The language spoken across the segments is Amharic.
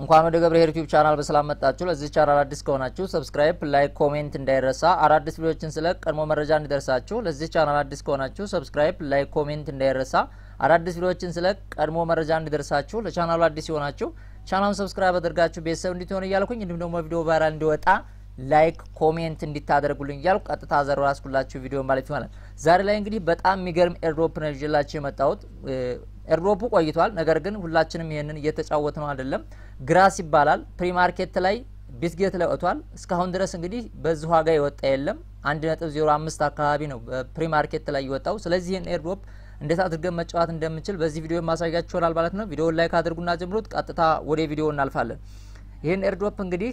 እንኳን ወደ ገብረ ዩቲዩብ ቻናል በሰላም መጣችሁ። ለዚህ ቻናል አዲስ ከሆናችሁ ሰብስክራይብ፣ ላይክ፣ ኮሜንት እንዳይረሳ። አዳዲስ ቪዲዮችን ስለ ቀድሞ መረጃ እንዲደርሳችሁ። ለዚህ ቻናል አዲስ ከሆናችሁ ሰብስክራይብ፣ ላይክ፣ ኮሜንት እንዳይረሳ። አዳዲስ ቪዲዮችን ስለ ቀድሞ መረጃ እንዲደርሳችሁ። ለቻናሉ አዲስ የሆናችሁ ቻናሉን ሰብስክራይብ አድርጋችሁ ቤተሰብ እንድትሆኑ እያልኩኝ እንዲሁም ደግሞ ቪዲዮ ቫይራል እንዲወጣ ላይክ ኮሜንት እንዲታደርጉልኝ እያልኩ ቀጥታ ዘሮ ራስኩላችሁ ቪዲዮ ማለት ይሆናል። ዛሬ ላይ እንግዲህ በጣም የሚገርም ኤርድሮፕ ነው ይዤላችሁ የመጣሁት ኤርድሮፑ ቆይቷል። ነገር ግን ሁላችንም ይህንን እየተጫወት ነው አይደለም። ግራስ ይባላል። ፕሪማርኬት ላይ ቢትጌት ላይ ወጥቷል። እስካሁን ድረስ እንግዲህ በዚህ ዋጋ የወጣ የለም። አንድ ነጥብ ዜሮ አምስት አካባቢ ነው ፕሪማርኬት ላይ የወጣው። ስለዚህ ይህን ኤርድሮፕ እንዴት አድርገን መጫወት እንደምንችል በዚህ ቪዲዮ ማሳያችሁ ይሆናል ማለት ነው። ቪዲዮውን ላይክ አድርጉና ጀምሩት። ቀጥታ ወደ ቪዲዮ እናልፋለን። ይህን ኤርድሮፕ እንግዲህ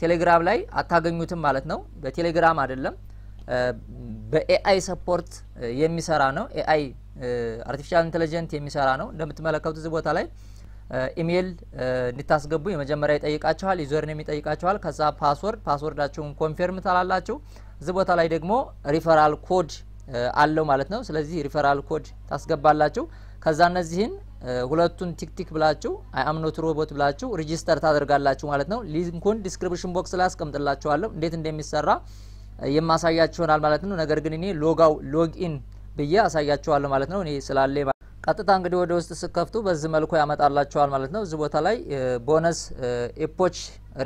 ቴሌግራም ላይ አታገኙትም ማለት ነው። በቴሌግራም አይደለም በኤአይ ሰፖርት የሚሰራ ነው ኤአይ አርቲፊሻል ኢንቴሊጀንት የሚሰራ ነው። እንደምትመለከቱት እዚህ ቦታ ላይ ኢሜይል እንድታስገቡ የመጀመሪያ ይጠይቃችኋል፣ ዩዘርን የሚጠይቃችኋል። ከዛ ፓስወርድ ፓስወርዳችሁን ኮንፌርም ታላላችሁ። እዚህ ቦታ ላይ ደግሞ ሪፈራል ኮድ አለው ማለት ነው። ስለዚህ ሪፈራል ኮድ ታስገባላችሁ። ከዛ እነዚህን ሁለቱን ቲክቲክ ብላችሁ አምኖት ሮቦት ብላችሁ ሪጂስተር ታደርጋላችሁ ማለት ነው። ሊንኩን ዲስክሪፕሽን ቦክስ ላይ አስቀምጥላችኋለሁ እንዴት እንደሚሰራ የማሳያችሁ ይሆናል ማለት ነው። ነገር ግን እኔ ሎጋው ኢን ብዬ አሳያችኋለሁ ማለት ነው። እኔ ስላለ ቀጥታ እንግዲህ ወደ ውስጥ ስከፍቱ በዚህ መልኩ ያመጣላችኋል ማለት ነው። እዚህ ቦታ ላይ ቦነስ ኤፖች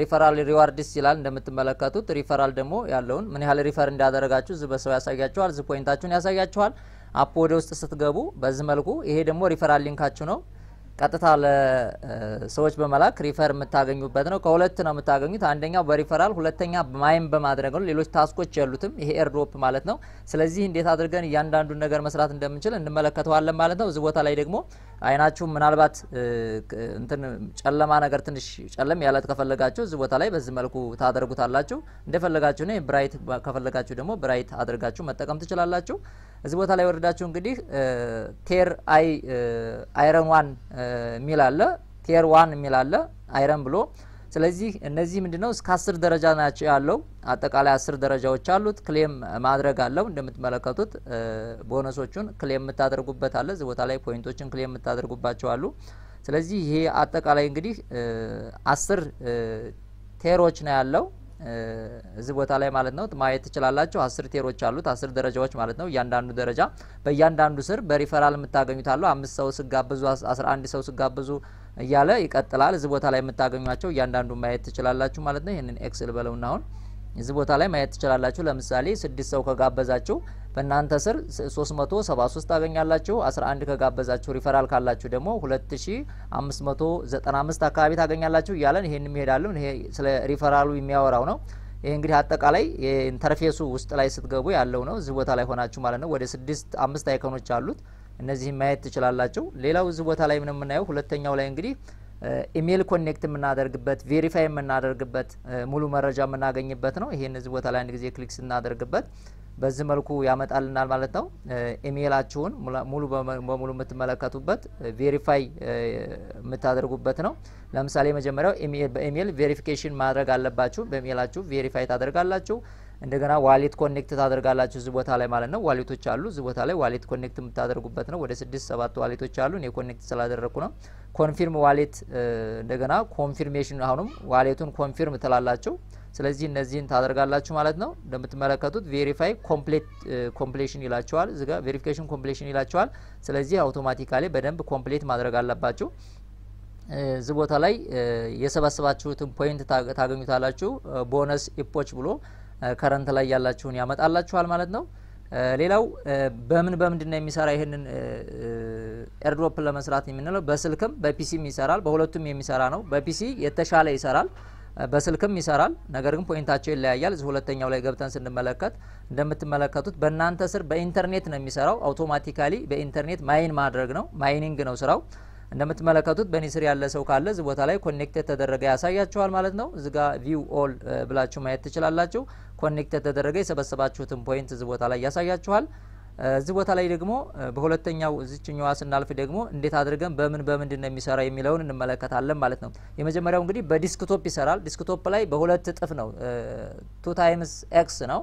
ሪፈራል ሪዋርድስ ይላል እንደምትመለከቱት። ሪፈራል ደግሞ ያለውን ምን ያህል ሪፈር እንዳደረጋችሁ እዚህ በሰው ያሳያችኋል። እዚህ ፖይንታችሁን ያሳያችኋል። አፕ ወደ ውስጥ ስትገቡ በዚህ መልኩ ይሄ ደግሞ ሪፈራል ሊንካችሁ ነው። ቀጥታ ለሰዎች በመላክ ሪፈር የምታገኙበት ነው። ከሁለት ነው የምታገኙት። አንደኛው በሪፈራል፣ ሁለተኛ ማይም በማድረግ ነው። ሌሎች ታስኮች የሉትም። ይሄ ኤርድሮፕ ማለት ነው። ስለዚህ እንዴት አድርገን እያንዳንዱን ነገር መስራት እንደምንችል እንመለከተዋለን ማለት ነው። እዚህ ቦታ ላይ ደግሞ አይናችሁ ምናልባት እንትን ጨለማ ነገር ትንሽ ጨለም ያለት ከፈለጋችሁ እዚህ ቦታ ላይ በዚህ መልኩ ታደርጉታላችሁ። እንደፈለጋችሁ ነው። ብራይት ከፈለጋችሁ ደግሞ ብራይት አድርጋችሁ መጠቀም ትችላላችሁ። እዚህ ቦታ ላይ ወርዳችሁ እንግዲህ ቴር አይ አይረን ዋን የሚል አለ፣ ቴር ዋን የሚል አለ አይረን ብሎ ስለዚህ እነዚህ ምንድነው እስከ አስር ደረጃ ናቸው ያለው። አጠቃላይ አስር ደረጃዎች አሉት። ክሌም ማድረግ አለው እንደምትመለከቱት ቦነሶቹን ክሌም የምታደርጉበት አለ። እዚህ ቦታ ላይ ፖይንቶችን ክሌም የምታደርጉባቸው አሉ። ስለዚህ ይሄ አጠቃላይ እንግዲህ አስር ቴሮች ነው ያለው። እዚህ ቦታ ላይ ማለት ነው ማየት ትችላላችሁ። አስር ቴሮች አሉት፣ አስር ደረጃዎች ማለት ነው። እያንዳንዱ ደረጃ በእያንዳንዱ ስር በሪፈራል የምታገኙት አለው። አምስት ሰው ስጋብዙ፣ አስራ አንድ ሰው ስጋብዙ እያለ ይቀጥላል። እዚህ ቦታ ላይ የምታገኟቸው እያንዳንዱ ማየት ትችላላችሁ ማለት ነው። ይህንን ኤክስል በለውና አሁን እዚህ ቦታ ላይ ማየት ትችላላችሁ። ለምሳሌ ስድስት ሰው ከጋበዛችሁ በእናንተ ስር 373 ታገኛላችሁ። 11 ከጋበዛችሁ ሪፈራል ካላችሁ ደግሞ 2595 አካባቢ ታገኛላችሁ እያለን ይሄን የሚሄዳለን። ይሄ ስለ ሪፈራሉ የሚያወራው ነው። ይሄ እንግዲህ አጠቃላይ የኢንተርፌሱ ውስጥ ላይ ስትገቡ ያለው ነው። እዚህ ቦታ ላይ ሆናችሁ ማለት ነው። ወደ ስድስት አምስት አይከኖች አሉት። እነዚህም ማየት ትችላላችሁ። ሌላው እዚህ ቦታ ላይ ምን የምናየው ሁለተኛው ላይ እንግዲህ ኢሜይል ኮኔክት የምናደርግበት ቬሪፋይ የምናደርግበት ሙሉ መረጃ የምናገኝበት ነው። ይህን እዚህ ቦታ ላይ አንድ ጊዜ ክሊክ ስናደርግበት በዚህ መልኩ ያመጣልናል ማለት ነው። ኢሜይላችሁን ሙሉ በሙሉ የምትመለከቱበት ቬሪፋይ የምታደርጉበት ነው። ለምሳሌ መጀመሪያው በኢሜይል ቬሪፊኬሽን ማድረግ አለባችሁ። በኢሜይላችሁ ቬሪፋይ ታደርጋላችሁ። እንደገና ዋሌት ኮኔክት ታደርጋላችሁ እዚህ ቦታ ላይ ማለት ነው። ዋሌቶች አሉ እዚህ ቦታ ላይ ዋሌት ኮኔክት የምታደርጉበት ነው። ወደ ስድስት ሰባት ዋሌቶች አሉ። እኔ ኮኔክት ስላደረግኩ ነው። ኮንፊርም ዋሌት እንደገና ኮንፊርሜሽን፣ አሁንም ዋሌቱን ኮንፊርም ትላላችሁ። ስለዚህ እነዚህን ታደርጋላችሁ ማለት ነው። እንደምትመለከቱት ቬሪፋይ ኮምፕሌት ኮምፕሌሽን ይላችኋል። እዚህ ጋር ቬሪፊኬሽን ኮምፕሌሽን ይላችኋል። ስለዚህ አውቶማቲካሊ በደንብ ኮምፕሌት ማድረግ አለባችሁ። እዚህ ቦታ ላይ የሰበሰባችሁትን ፖይንት ታገኙታላችሁ። ቦነስ ኢፖች ብሎ ከረንት ላይ ያላችሁን ያመጣላችኋል ማለት ነው። ሌላው በምን በምንድን ነው የሚሰራ? ይህንን ኤርድሮፕ ለመስራት የምንለው በስልክም በፒሲም ይሰራል። በሁለቱም የሚሰራ ነው። በፒሲ የተሻለ ይሰራል፣ በስልክም ይሰራል። ነገር ግን ፖይንታቸው ይለያያል። እዚህ ሁለተኛው ላይ ገብተን ስንመለከት እንደምትመለከቱት በእናንተ ስር በኢንተርኔት ነው የሚሰራው። አውቶማቲካሊ በኢንተርኔት ማይን ማድረግ ነው። ማይኒንግ ነው ስራው። እንደምትመለከቱት በኒስር ያለ ሰው ካለ እዚህ ቦታ ላይ ኮኔክት የተደረገ ያሳያችኋል ማለት ነው። እዚህ ጋር ቪው ኦል ብላችሁ ማየት ትችላላችሁ። ኮኔክት የተደረገ የሰበሰባችሁትን ፖይንት እዚህ ቦታ ላይ ያሳያችኋል። እዚህ ቦታ ላይ ደግሞ በሁለተኛው እዚችኛዋ ስናልፍ ደግሞ እንዴት አድርገን በምን በምንድን ነው የሚሰራ የሚለውን እንመለከታለን ማለት ነው። የመጀመሪያው እንግዲህ በዲስክቶፕ ይሰራል። ዲስክቶፕ ላይ በሁለት እጥፍ ነው፣ ቱ ታይምስ ኤክስ ነው።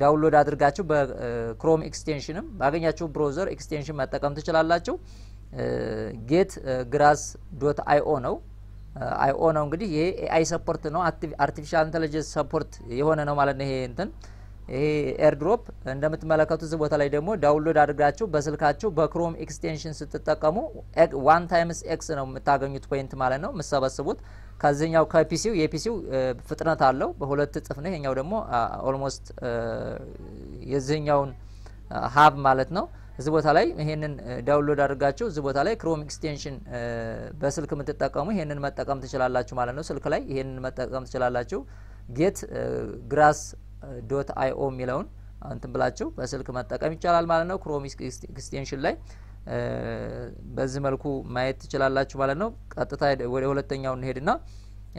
ዳውንሎድ አድርጋችሁ በክሮም ኤክስቴንሽንም ባገኛችሁ ብሮዘር ኤክስቴንሽን መጠቀም ትችላላችሁ። ጌት ግራስ ዶት አይኦ ነው አይኦ ነው እንግዲህ ይሄ ኤአይ ሰፖርት ነው። አርቲፊሻል ኢንተለጀንስ ሰፖርት የሆነ ነው ማለት ነው። ይሄ እንትን ይሄ ኤርድሮፕ እንደምትመለከቱ እዚህ ቦታ ላይ ደግሞ ዳውንሎድ አድርጋችሁ በስልካችሁ በክሮም ኤክስቴንሽን ስትጠቀሙ ዋን ታይምስ ኤክስ ነው የምታገኙት ፖይንት ማለት ነው የምሰበስቡት። ከዚህኛው ከፒሲው የፒሲው ፍጥነት አለው በሁለት እጥፍ ነው። ይሄኛው ደግሞ ኦልሞስት የዚህኛውን ሀብ ማለት ነው እዚህ ቦታ ላይ ይሄንን ዳውንሎድ አድርጋችሁ እዚህ ቦታ ላይ ክሮም ኤክስቴንሽን በስልክ የምትጠቀሙ ይሄንን መጠቀም ትችላላችሁ ማለት ነው። ስልክ ላይ ይሄንን መጠቀም ትችላላችሁ። ጌት ግራስ ዶት አይኦ የሚለውን እንትን ብላችሁ በስልክ መጠቀም ይቻላል ማለት ነው። ክሮም ኤክስቴንሽን ላይ በዚህ መልኩ ማየት ትችላላችሁ ማለት ነው። ቀጥታ ወደ ሁለተኛው እንሄድና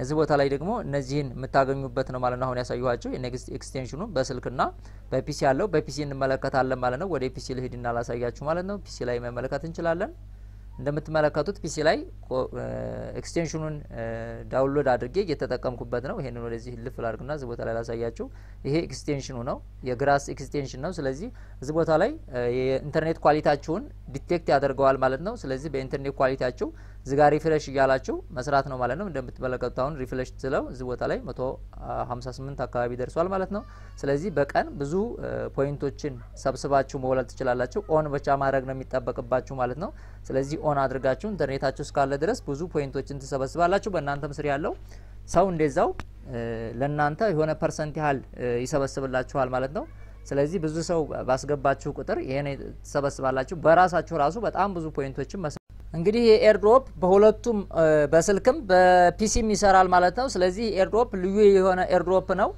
እዚህ ቦታ ላይ ደግሞ እነዚህን የምታገኙበት ነው ማለት ነው። አሁን ያሳየኋቸው የኔክስት ኤክስቴንሽኑ በስልክና በፒሲ ያለው በፒሲ እንመለከታለን ማለት ነው። ወደ ፒሲ ልሂድና ላሳያችሁ ማለት ነው። ፒሲ ላይ መመለከት እንችላለን። እንደምትመለከቱት ፒሲ ላይ ኤክስቴንሽኑን ዳውንሎድ አድርጌ እየተጠቀምኩበት ነው። ይሄንን ወደዚህ ልፍ ላድርግና እዚህ ቦታ ላይ ላሳያችሁ። ይሄ ኤክስቴንሽኑ ነው፣ የግራስ ኤክስቴንሽን ነው። ስለዚህ እዚህ ቦታ ላይ የኢንተርኔት ኳሊታችሁን ዲቴክት ያደርገዋል ማለት ነው። ስለዚህ በኢንተርኔት ኳሊታችሁ እዚ ጋር ሪፍሬሽ እያላችሁ መስራት ነው ማለት ነው። እንደምትመለከቱት አሁን ሪፍሬሽ ስለው እዚህ ቦታ ላይ 158 አካባቢ ደርሷል ማለት ነው። ስለዚህ በቀን ብዙ ፖይንቶችን ሰብስባችሁ መውለድ ትችላላችሁ። ኦን ብቻ ማድረግ ነው የሚጠበቅባችሁ ማለት ነው። ስለዚህ ኦን አድርጋችሁ ኢንተርኔታችሁ እስካለ ድረስ ብዙ ፖይንቶችን ትሰበስባላችሁ። በእናንተም ስር ያለው ሰው እንደዛው ለእናንተ የሆነ ፐርሰንት ያህል ይሰበስብላችኋል ማለት ነው። ስለዚህ ብዙ ሰው ባስገባችሁ ቁጥር ይሄን ትሰበስባላችሁ። በራሳችሁ ራሱ በጣም ብዙ ፖይንቶችን እንግዲህ ኤርድሮፕ በሁለቱም በስልክም በፒሲም ይሰራል ማለት ነው። ስለዚህ ኤርድሮፕ ልዩ የሆነ ኤርድሮፕ ነው።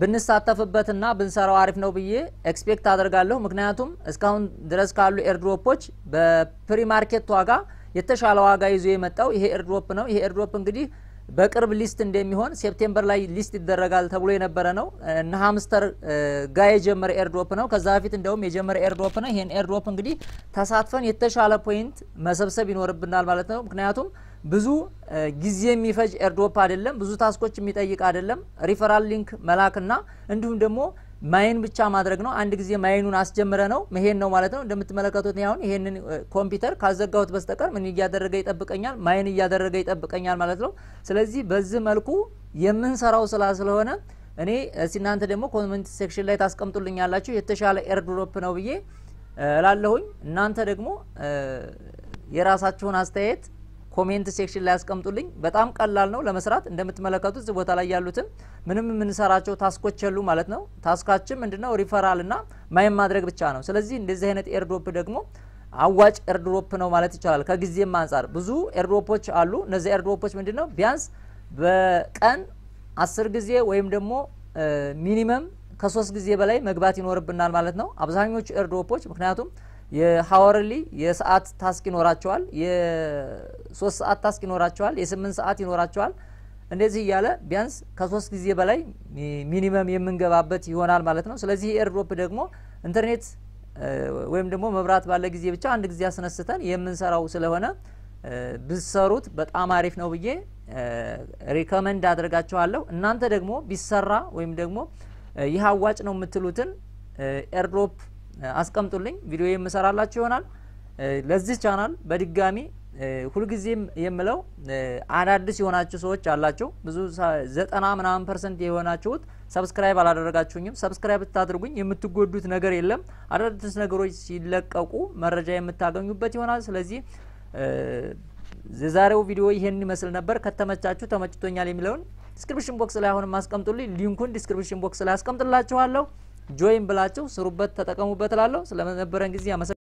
ብንሳተፍበትና ብንሰራው አሪፍ ነው ብዬ ኤክስፔክት አደርጋለሁ። ምክንያቱም እስካሁን ድረስ ካሉ ኤርድሮፖች በፕሪማርኬት ዋጋ የተሻለ ዋጋ ይዞ የመጣው ይሄ ኤርድሮፕ ነው። ይሄ ኤርድሮፕ እንግዲህ በቅርብ ሊስት እንደሚሆን ሴፕቴምበር ላይ ሊስት ይደረጋል ተብሎ የነበረ ነው እነ ሀምስተር ጋ የጀመረ ኤርድሮፕ ነው። ከዛ በፊት እንደውም የጀመረ ኤርድሮፕ ነው። ይህን ኤርድሮፕ እንግዲህ ተሳትፈን የተሻለ ፖይንት መሰብሰብ ይኖርብናል ማለት ነው። ምክንያቱም ብዙ ጊዜ የሚፈጅ ኤርድሮፕ አይደለም፣ ብዙ ታስኮች የሚጠይቅ አይደለም። ሪፈራል ሊንክ መላክና እንዲሁም ደግሞ ማይን ብቻ ማድረግ ነው። አንድ ጊዜ ማይኑን አስጀምረ ነው መሄድ ነው ማለት ነው። እንደምትመለከቱት አሁን ይሄንን ኮምፒውተር ካዘጋሁት በስተቀር ምን እያደረገ ይጠብቀኛል? ማይን እያደረገ ይጠብቀኛል ማለት ነው። ስለዚህ በዚህ መልኩ የምንሰራው ስላ ስለሆነ እኔ እናንተ ደግሞ ኮመንት ሴክሽን ላይ ታስቀምጡልኛላችሁ የተሻለ ኤርድሮፕ ነው ብዬ እላለሁኝ። እናንተ ደግሞ የራሳችሁን አስተያየት ኮሜንት ሴክሽን ላይ አስቀምጡልኝ በጣም ቀላል ነው ለመስራት እንደምትመለከቱት እዚህ ቦታ ላይ ያሉትም ምንም የምንሰራቸው ታስኮች የሉ ማለት ነው። ታስካችን ምንድነው? ሪፈራል እና ማይም ማድረግ ብቻ ነው። ስለዚህ እንደዚህ አይነት ኤርድሮፕ ደግሞ አዋጭ ኤርድሮፕ ነው ማለት ይቻላል። ከጊዜም አንጻር ብዙ ኤርድሮፖች አሉ። እነዚህ ኤርድሮፖች ምንድነው? ቢያንስ በቀን አስር ጊዜ ወይም ደግሞ ሚኒመም ከሶስት ጊዜ በላይ መግባት ይኖርብናል ማለት ነው አብዛኞቹ ኤርድሮፖች ምክንያቱም የሀወርሊ የሰዓት ታስክ ይኖራቸዋል፣ የሶስት ሰዓት ታስክ ይኖራቸዋል፣ የስምንት ሰዓት ይኖራቸዋል። እንደዚህ እያለ ቢያንስ ከሶስት ጊዜ በላይ ሚኒመም የምንገባበት ይሆናል ማለት ነው። ስለዚህ ኤርድሮፕ ደግሞ ኢንተርኔት ወይም ደግሞ መብራት ባለ ጊዜ ብቻ አንድ ጊዜ አስነስተን የምንሰራው ስለሆነ ብሰሩት በጣም አሪፍ ነው ብዬ ሪከመንድ አድርጋችኋለሁ። እናንተ ደግሞ ቢሰራ ወይም ደግሞ ይህ አዋጭ ነው የምትሉትን ኤርድሮፕ አስቀምጡልኝ። ቪዲዮ የምሰራላችሁ ይሆናል። ለዚህ ቻናል በድጋሚ ሁልጊዜም የምለው አዳዲስ የሆናችሁ ሰዎች አላችሁ። ብዙ ዘጠና ምናምን ፐርሰንት የሆናችሁት ሰብስክራይብ አላደረጋችሁኝም። ሰብስክራይብ ብታደርጉኝ የምትጎዱት ነገር የለም። አዳዲስ ነገሮች ሲለቀቁ መረጃ የምታገኙበት ይሆናል። ስለዚህ የዛሬው ቪዲዮ ይሄን ይመስል ነበር። ከተመቻችሁ ተመችቶኛል የሚለውን ዲስክሪፕሽን ቦክስ ላይ አሁንም አስቀምጡልኝ። ሊንኩን ዲስክሪፕሽን ቦክስ ላይ አስቀምጥላችኋለሁ። ጆይን ብላችሁ ስሩበት፣ ተጠቀሙበት እላለሁ። ስለነበረን ጊዜ